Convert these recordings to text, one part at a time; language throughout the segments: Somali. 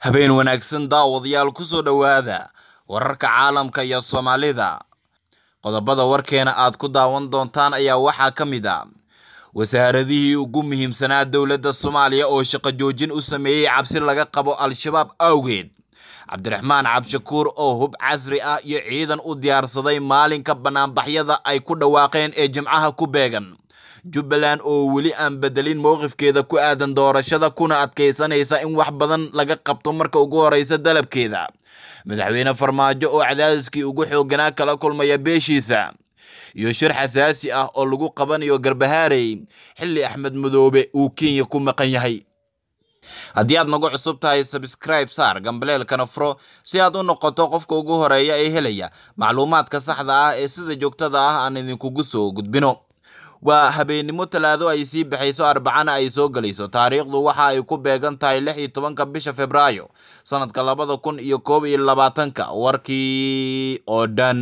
habeen wanaagsan daawadayaal ku soo dhowaada wararka caalamka iyo soomaalida qodobada warkeena aad ku daawan doontaan ayaa waxaa ka mid a ah wasaaradihii ugu muhiimsanaa dowladda soomaaliya oo shaqo joojin u sameeyey cabsi laga qabo al-shabaab awgeed cabdiraxmaan cabdishakuur oo hub casri ah iyo ciidan u diyaarsaday maalinka bannaanbaxyada ay ku dhawaaqeen ee jimcaha ku beegan jubbaland oo weli aan bedelin mowqifkeeda ku aadan doorashada kuna adkaysanaysa in wax badan laga qabto marka ugu horeysa dalabkeeda madaxweyne farmaajo oo cadaadiskii ugu xooganaa kala kulmaya beeshiisa iyo shir xasaasi ah oo lagu qabanayo garbahaarey xilli axmed madoobe uu kenya ku maqan yahay haddii aad nagu cusub tahay sabskribe saar gambaleelkana furo si aad u noqoto qofka ugu horeeya ee helaya macluumaadka saxda ah ee sida joogtada ah aan idinkugu soo gudbino waa habeennimo talaado ay sii baxayso arbacana ay soo gelayso taariikhdu waxa ay ku beegan tahay lix iyo tobanka bisha februaayo sannadka labada kun iyo koob iyo labaatanka warkii oo dhan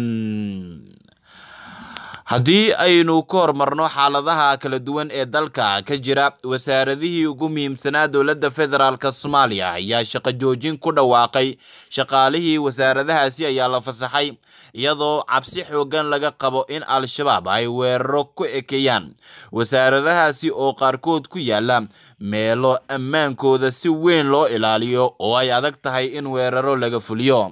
haddii aynu ka hormarno xaaladaha kala duwan ee dalka ka jira wasaaradihii ugu muhiimsanaa dowladda federaalk soomaaliya ayaa shaqo joojin ku dhawaaqay shaqaalihii wasaaradahaasi ayaa la fasaxay iyadoo cabsi xoogan laga qabo in al-shabaab ay weeraro ku ekeeyaan wasaaradahaasi oo qaarkood ku yaala meelo ammaankooda si weyn loo ilaaliyo oo ay adag tahay in weeraro laga fuliyo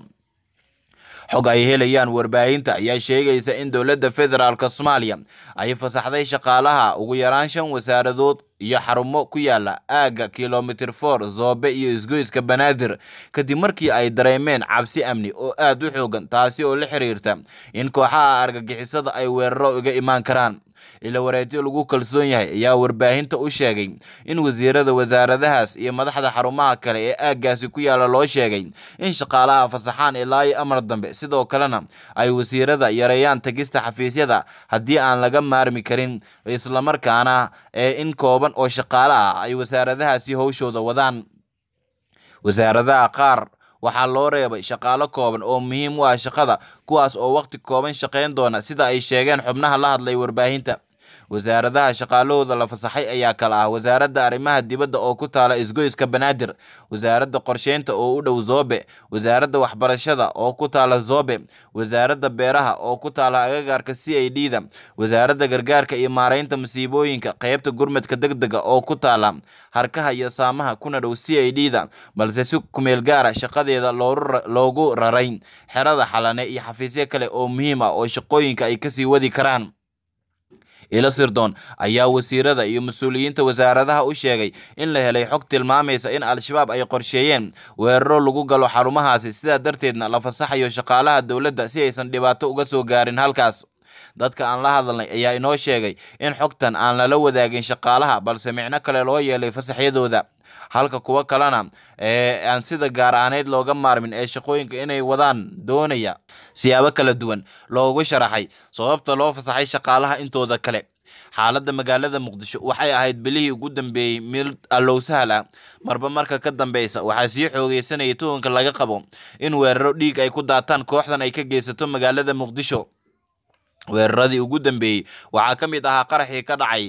xog ay helayaan warbaahinta ayaa sheegaysa in dowladda federaalk soomaaliya ay fasaxday shaqaalaha ugu yaraan shan wasaaradood iyo xarumo ku yaalla aagga kilomitir for zoobe iyo isgoyska banaadir kadib markii ay dareemeen cabsi amni oo aad u xoogan taasi oo la xiriirta in kooxaha argagixisada ay weeraro iga imaan karaan ilawareetyo lagu kalsoon yahay ayaa warbaahinta u sheegay in wasiirada wasaaradahaas iyo madaxda xarumaha kale ee aaggaasi ku yaalla loo sheegay in shaqaalaha fasaxaan ilaa iyo amar dambe sidoo kalena ay wasiirada yareeyaan tegista xafiisyada haddii aan laga maarmi karin islamarkaana ee in kooban toban oo shaqaale ah ay wasaaradahaasi howshooda wadaan wasaaradaha qaar waxaa loo reebay shaqaalo kooban oo muhiim u ah shaqada kuwaas oo wakhti kooban shaqayn doona sida ay sheegeen xubnaha la hadlay warbaahinta wasaaradaha shaqaalahooda la fasaxay ayaa kala ah wasaaradda arrimaha dibadda oo ku taala isgoyska banaadir wasaaradda qorsheynta oo u dhow zoobe wasaaradda waxbarashada oo ku taala zoobe wasaaradda beeraha oo ku taala agagaarka c i d da wasaaradda gargaarka iyo maareynta masiibooyinka qeybta gurmadka deg dega oo ku taala harkaha iyo saamaha kuna dhow c i d da balse si kumeel gaara ah shaqadeeda loogu raray xerada xalane iyo xafiisyo kale oo muhiim ah oo shaqooyinka ay kasii wadi karaan ilo sirdoon ayaa wasiirada iyo mas-uuliyiinta wasaaradaha u sheegay in la helay xog tilmaamaysa in al-shabaab ay qorsheeyeen weeraro lagu galo xarumahaasi sidaa darteedna la fasaxayo shaqaalaha dowladda si aysan dhibaato uga soo gaarin halkaas dadka aan la hadalnay ayaa inoo sheegay in xogtan aan lala wadaagin shaqaalaha balse micno kale loo yeelay fasaxyadooda halka kuwo kalena ee aan sida gaar ahaaneyd looga maarmin ee shaqooyinka inay wadaan doonaya siyaabo kala duwan loogu sharaxay sababta loo fasaxay shaqaalaha intooda kale xaaladda magaalada muqdisho waxay ahayd bilihii ugu dambeeyey mid allow ah marba marka ka dambeysa waxaa sii xoogeysanaya tuhunka laga qabo in weeraro dhiig ay ku daataan kooxdan ay ka geysato magaalada muqdisho weeraradii ugu dambeeyey waxaa ka mid ahaa qaraxii ka dhacay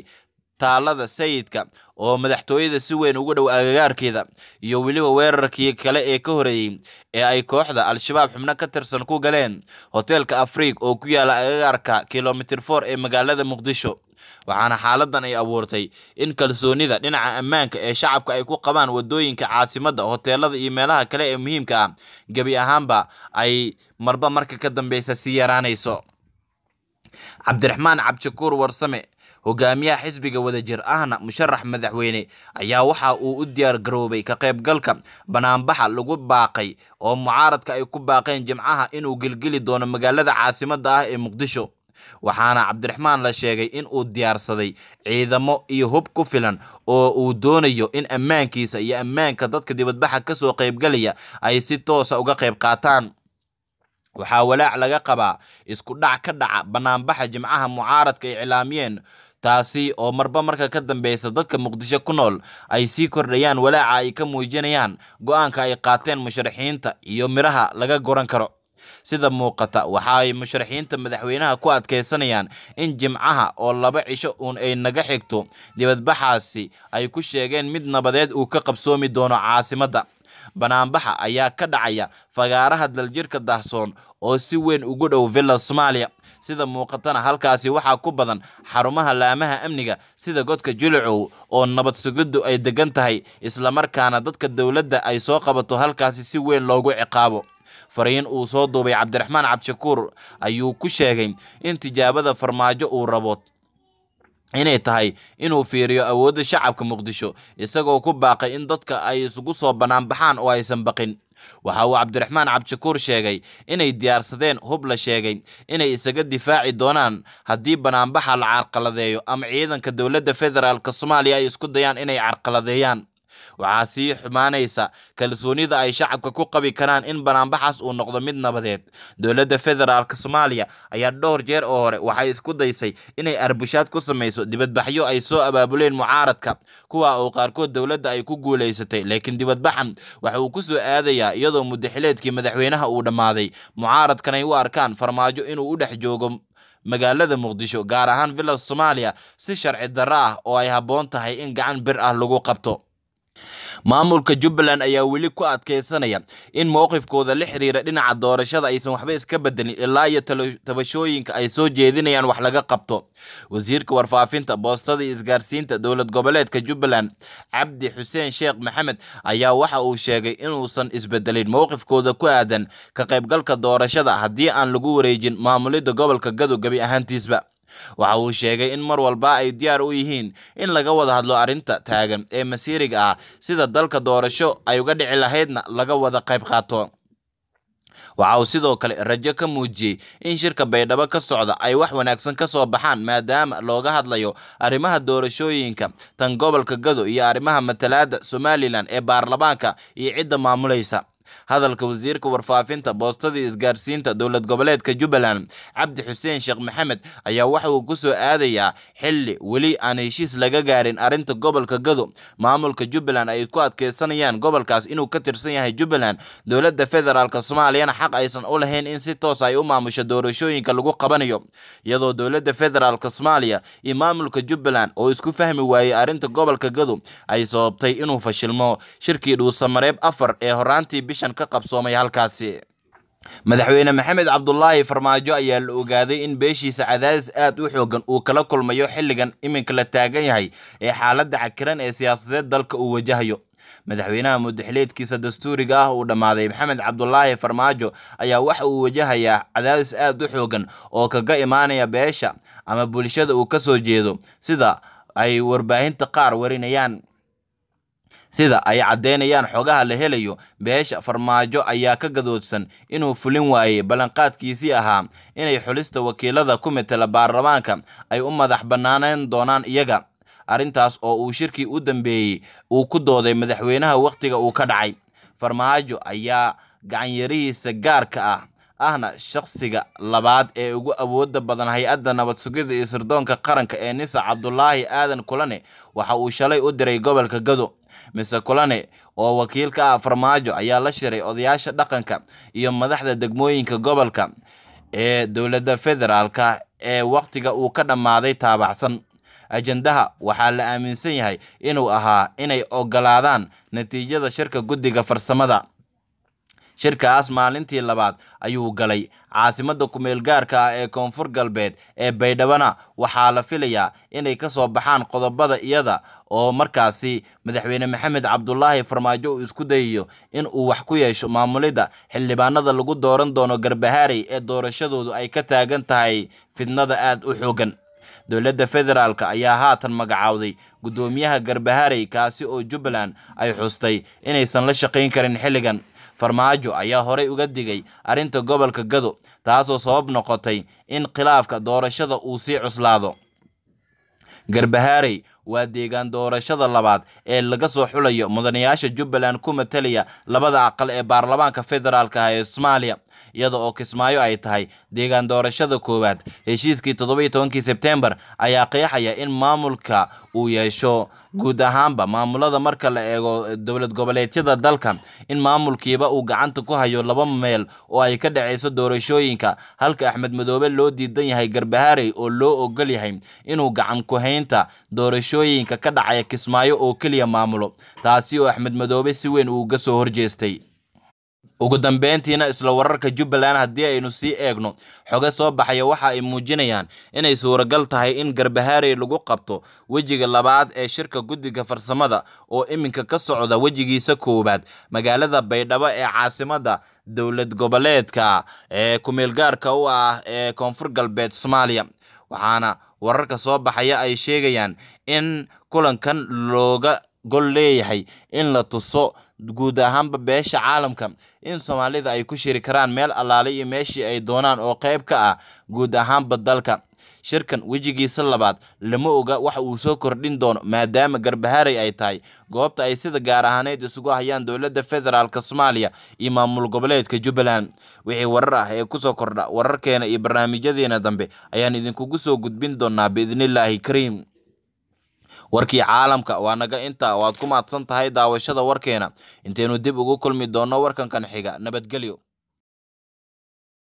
taallada sayidka oo madaxtooyada si weyn ugu dhow agagaarkeeda iyo weliba weerarkii kale ee ka horeeyey ee ay kooxda al-shabaab xubno ka tirsan ku galeen hoteelka afriig oo ku yaala agagaarka kilomitir for ee magaalada muqdisho waxaana xaaladan ay abuurtay in kalsoonida dhinaca ammaanka ee shacabka ay ku qabaan wadooyinka caasimadda hoteelada iyo meelaha kale ee muhiimka ah gebi ahaanba ay marba marka ka dambeysa sii yaraanayso cabdiraxmaan cabdishakuur warsame hogaamiyaha xisbiga wadajir ahna musharax madaxweyne ayaa waxa uu u diyaargaroobay ka qaybgalka banaanbaxa lagu baaqay oo mucaaradka ay ku baaqeen jimcaha inuu gelgeli doono magaalada caasimadda ah ee muqdisho waxaana cabdiraxmaan la sheegay in uu diyaarsaday ciidamo iyo hub ku filan oo uu doonayo in ammaankiisa iyo ammaanka dadka dibadbaxa kasoo qaybgalaya ay si toosa uga qayb qaataan waxaa walaac laga qabaa isku dhac ka dhaca bannaanbaxa jimcaha mucaaradka ay iclaamiyeen taasi oo marba marka ka dambaysa dadka muqdisho ku nool ay sii kordhayaan walaaca ay ka muujinayaan go'aanka ay qaateen musharaxiinta iyo midhaha laga goran karo sida muuqata waxa ay musharaxiinta madaxweynaha ku adkaysanayaan in jimcaha oo laba cisho uun ay naga xigto dibadbaxaasi ay ku sheegeen mid nabadeed uu ka qabsoomi doono caasimadda banaanbaxa ayaa ka dhacaya fagaaraha daljirka dahsoon oo si weyn ugu dhow villa soomaaliya sida muuqatana halkaasi waxaa ku badan xarumaha laamaha amniga sida godka julicow oo nabad sugiddu ay deggan tahay islamarkaana dadka dowladda ay soo qabato halkaasi si weyn loogu ciqaabo fariin uu soo duubay cabdiraxmaan cabdishakuur ayuu ku sheegay in tijaabada farmaajo uu rabo inay tahay inuu fiiriyo awoodda shacabka muqdisho isagoo ku baaqay in dadka ay isugu soo bannaanbaxaan oo aysan baqin waxa uu cabdiraxmaan cabdishakuur sheegay inay diyaarsadeen hub la sheegay inay isaga difaaci doonaan haddii banaanbaxa la carqaladeeyo ama ciidanka dowladda federaalka soomaaliya ay isku dayaan inay carqaladeeyaan waxaa sii xumaanaysa kalsoonida ay shacabka ku qabi karaan in banaanbaxaas uu noqdo mid nabadeed dowladda federaalka soomaaliya ayaa dhowr jeer oo hore waxay isku daysay inay arbushaad ku samayso dibadbaxyo ay soo abaabuleen mucaaradka kuwa uu qaarkood dowladda ay ku guulaysatay laakiin dibadbaxan waxa uu ku soo aadayaa iyadoo muddaxileedkii madaxweynaha uu dhammaaday mucaaradkanay u arkaan farmaajo inuu u dhex joogo magaalada muqdisho gaar ahaan villa soomaaliya si sharci darro ah oo ay habboon tahay in gacan bir ah lagu qabto maamulka jubbaland ayaa weli ku adkeysanaya in mowqifkooda la xiriira dhinaca doorashada aysan waxba iska bedelin ilaa iyo tabashooyinka ay soo jeedinayaan wax laga qabto wasiirka warfaafinta boostada isgaarsiinta dowlad goboleedka jubbaland cabdi xuseen sheekh maxamed ayaa waxa uu sheegay inuusan isbedelin mowqifkooda ku aadan ka qaybgalka doorashada haddii aan lagu wareejin maamulidda gobolka gadow gebi ahaantiisba waxa uu sheegay in mar walba ay diyaar u yihiin in laga wada hadlo arrinta taagan ee masiiriga ah sida dalka doorasho ay uga dhici lahaydna laga wada qayb qaato waxa uu sidoo kale rajo ka muujiyey in shirka baydhabo ka socda ay wax wanaagsan ka soo baxaan maadaama looga hadlayo arrimaha doorashooyinka tan gobolka gado iyo arrimaha matalaadda somalilan ee baarlamaanka iyo cidda maamulaysa hadalka wasiirka warfaafinta boostada isgaarsiinta dowlad goboleedka jubbaland cabdi xuseen sheekh maxamed ayaa waxa uu ku soo aadayaa xilli weli aan heshiis laga gaarin arrinta gobolka gado maamulka jubbaland ay ku adkeysanayaan gobolkaas inuu ka tirsan yahay jubbaland dowladda federaalk soomaaliyana xaq aysan u lahayn in si toos ah ay u maamusho doorashooyinka lagu qabanayo iyadoo dowladda federaalka soomaaliya iyo maamulka jubbaland oo isku fahmi waayey arrinta gobolka gado ay sababtay inuu fashilmo shirkii dhuusamareeb afar ee horaantii bishan ka qabsoomay halkaasi madaxweyne maxamed cabdulaahi farmaajo ayaa la ogaaday in beeshiisa cadaadis aad u xoogan uu kala kulmayo xilligan iminka la taagan yahay ee xaaladda cakiran ee siyaasadeed dalka uu wajahayo madaxweynaha mudaxileedkiisa dastuuriga ah uu dhammaaday maxamed cabdulaahi farmaajo ayaa waxa uu wajahayaa cadaadis aad u xoogan oo kaga imaanaya beesha ama bulshada uu ka soo jeedo sida ay warbaahinta qaar warinayaan sida ay caddaynayaan xogaha la helayo beesha farmaajo ayaa ka gadoodsan inuu fulin waayey ballanqaadkiisii ahaa inay xulista wakiilada ku mitela baarlamaanka ay u madax bannaanayn doonaan iyaga arrintaas oo uu shirkii u dambeeyey uu ku dooday madaxweynaha wakhtiga uu ka dhacay farmaajo ayaa gacanyarihiisa gaarka ah ahna shaqsiga labaad ee ugu awoodda badan hay-adda nabad sugidda iyo sirdoonka qaranka ee nisa cabdulaahi aadan kulane waxa uu shalay u diray gobolka gado mise kulane oo wakiil ka ah farmaajo ayaa la shiray odayaasha dhaqanka iyo madaxda degmooyinka gobolka ee dowladda federaalka ee wakhtiga uu ka dhammaaday taabacsan ajendaha waxaa la aaminsan yahay inuu ahaa inay ogolaadaan natiijada shirka guddiga farsamada shirkaas maalintii labaad ayuu galay caasimada kumeelgaarka ah ee koonfur galbeed ee baydhabana waxaa la filayaa inay ka soo baxaan qodobada iyada oo markaasi madaxweyne maxamed cabdulaahi farmaajo uu isku dayayo in uu wax ku yeesho maamulidda xildhibaanada lagu dooran doono garbahaarey ee doorashadoodu ay ka taagan tahay fidnada aad u xoogan dowladda federaalk ayaa haatan magacaawday guddoomiyaha garbahaarey kaasi oo jubbaland ay xustay inaysan la shaqayn karin xilligan farmaajo ayaa horey uga digay arrinta gobolka gado taasoo sabab noqotay in khilaafka doorashada uu sii cuslaado garbahaarey waa deegaan doorashada labaad ee laga soo xulayo mudanayaasha jubbaland ku matelaya labada aqal ee baarlamaanka federaalka ah ee soomaaliya iyada oo kismaayo ay tahay deegaan doorashada koowaad heshiiskii toddobiyo tobankii sebtembar ayaa qeexaya in maamulka uu yeesho guud ahaanba maamulada marka la eego dowlad goboleedyada dalka in maamulkiiba uu gacanta ku hayo laba meel oo ay ka dhaceyso doorashooyinka halka axmed madoobe loo diidan yahay garbahaarey oo loo ogol yahay inuu gacan ku haynta doorasho doorashooyinka ka dhacaya kismaayo oo keliya maamulo taasi oo axmed madoobe si weyn uu uga soo horjeestay ugu dambeyntiina isla wararka jubbaland haddii aynu sii eegno xoge soo baxaya waxa ay muujinayaan inay suuragal tahay in garbahaarey lagu qabto wejiga labaad ee shirka guddiga farsamada oo iminka ka socda wejigiisa koowaad magaalada baydhabo ee caasimadda dowlad goboleedka ah ee kumeelgaarka u ah ee koonfur galbeed soomaaliya waxaana wararka soo baxaya ay sheegayaan in kulankan looga gol leeyahay in la tuso guud ahaanba beesha caalamka in soomaalida ay ku shiri karaan meel allaale iyo meeshii ay doonaan oo qayb ka ah guud ahaanba dalka shirkan wejigiisa labaad lama oga waxa uu soo kordhin doono maadaama garbaharay ay tahay goobta ay sida gaar ahaaneyd isugu hayaan dowladda federaalk soomaaliya iyo maamul goboleedka jubbaland wixii warar ah ee kusoo kordha wararkeena iyo barnaamijyadeena dambe ayaan idinkugu soo gudbin doonaa biidnillaahi kariim warkii caalamka waa naga intaa aad ku mahadsan tahay daawashada warkeena intaynu dib ugu kulmi doonno warkankan xiga nabadgelyo